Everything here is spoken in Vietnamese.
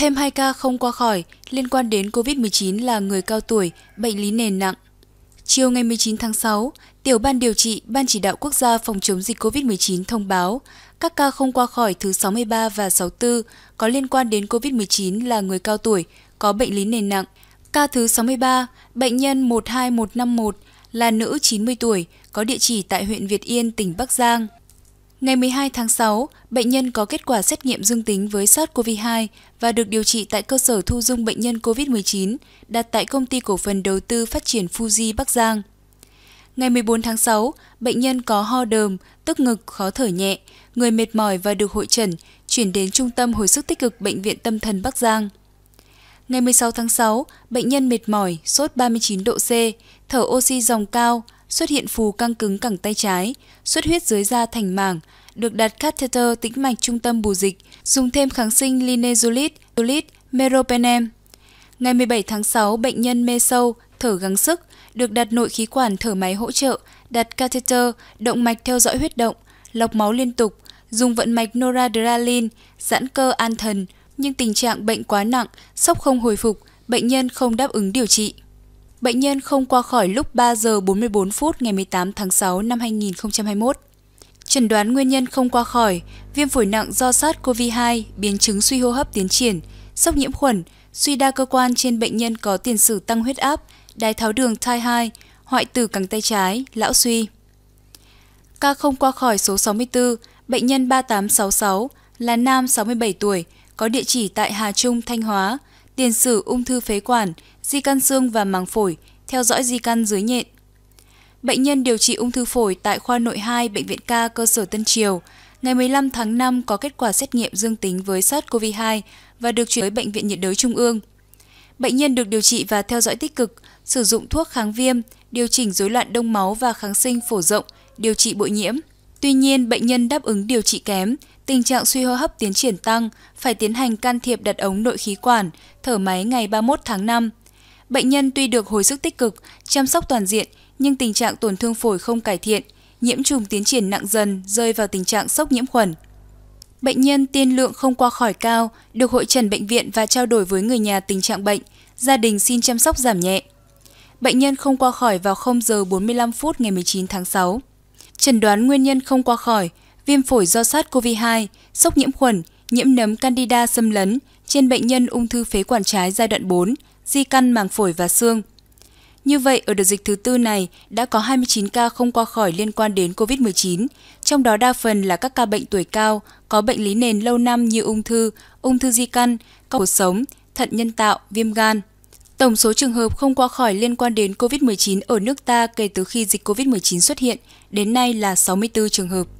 Thêm 2 ca không qua khỏi liên quan đến COVID-19 là người cao tuổi, bệnh lý nền nặng. Chiều ngày 19 tháng 6, Tiểu ban điều trị Ban chỉ đạo quốc gia phòng chống dịch COVID-19 thông báo các ca không qua khỏi thứ 63 và 64 có liên quan đến COVID-19 là người cao tuổi, có bệnh lý nền nặng. Ca thứ 63, bệnh nhân 12151 là nữ 90 tuổi, có địa chỉ tại huyện Việt Yên, tỉnh Bắc Giang. Ngày 12 tháng 6, bệnh nhân có kết quả xét nghiệm dương tính với SARS-CoV-2 và được điều trị tại cơ sở thu dung bệnh nhân COVID-19 đặt tại Công ty Cổ phần Đầu tư Phát triển Fuji Bắc Giang. Ngày 14 tháng 6, bệnh nhân có ho đờm, tức ngực, khó thở nhẹ, người mệt mỏi và được hội trần, chuyển đến Trung tâm Hồi sức tích cực Bệnh viện Tâm thần Bắc Giang. Ngày 16 tháng 6, bệnh nhân mệt mỏi, sốt 39 độ C, thở oxy dòng cao, xuất hiện phù căng cứng cẳng tay trái, xuất huyết dưới da thành mảng, được đặt catheter tĩnh mạch trung tâm bù dịch, dùng thêm kháng sinh linezolid, dolit, meropenem. Ngày 17 tháng 6, bệnh nhân mê sâu, thở gắng sức, được đặt nội khí quản thở máy hỗ trợ, đặt catheter, động mạch theo dõi huyết động, lọc máu liên tục, dùng vận mạch noradrenaline, giãn cơ an thần, nhưng tình trạng bệnh quá nặng, sốc không hồi phục, bệnh nhân không đáp ứng điều trị bệnh nhân không qua khỏi lúc 3 giờ 44 phút ngày 18 tháng 6 năm 2021. Chẩn đoán nguyên nhân không qua khỏi, viêm phổi nặng do SARS-CoV-2, biến chứng suy hô hấp tiến triển, sốc nhiễm khuẩn, suy đa cơ quan trên bệnh nhân có tiền sử tăng huyết áp, đái tháo đường type 2, hoại tử cẳng tay trái, lão suy. Ca không qua khỏi số 64, bệnh nhân 3866 là nam 67 tuổi, có địa chỉ tại Hà Trung, Thanh Hóa, tiền sử ung thư phế quản, di căn xương và màng phổi, theo dõi di căn dưới nhện. Bệnh nhân điều trị ung thư phổi tại khoa nội 2 Bệnh viện ca cơ sở Tân Triều, ngày 15 tháng 5 có kết quả xét nghiệm dương tính với SARS-CoV-2 và được chuyển tới Bệnh viện nhiệt đới Trung ương. Bệnh nhân được điều trị và theo dõi tích cực, sử dụng thuốc kháng viêm, điều chỉnh rối loạn đông máu và kháng sinh phổ rộng, điều trị bội nhiễm – Tuy nhiên, bệnh nhân đáp ứng điều trị kém, tình trạng suy hô hấp tiến triển tăng, phải tiến hành can thiệp đặt ống nội khí quản, thở máy ngày 31 tháng 5. Bệnh nhân tuy được hồi sức tích cực, chăm sóc toàn diện nhưng tình trạng tổn thương phổi không cải thiện, nhiễm trùng tiến triển nặng dần, rơi vào tình trạng sốc nhiễm khuẩn. Bệnh nhân tiên lượng không qua khỏi cao, được hội trần bệnh viện và trao đổi với người nhà tình trạng bệnh, gia đình xin chăm sóc giảm nhẹ. Bệnh nhân không qua khỏi vào 0 giờ 45 phút ngày 19 tháng 6. Trần đoán nguyên nhân không qua khỏi, viêm phổi do SARS-CoV-2, sốc nhiễm khuẩn, nhiễm nấm Candida xâm lấn trên bệnh nhân ung thư phế quản trái giai đoạn 4, di căn màng phổi và xương. Như vậy, ở đợt dịch thứ tư này đã có 29 ca không qua khỏi liên quan đến COVID-19, trong đó đa phần là các ca bệnh tuổi cao, có bệnh lý nền lâu năm như ung thư, ung thư di căn, cuộc sống, thận nhân tạo, viêm gan. Tổng số trường hợp không qua khỏi liên quan đến COVID-19 ở nước ta kể từ khi dịch COVID-19 xuất hiện đến nay là 64 trường hợp.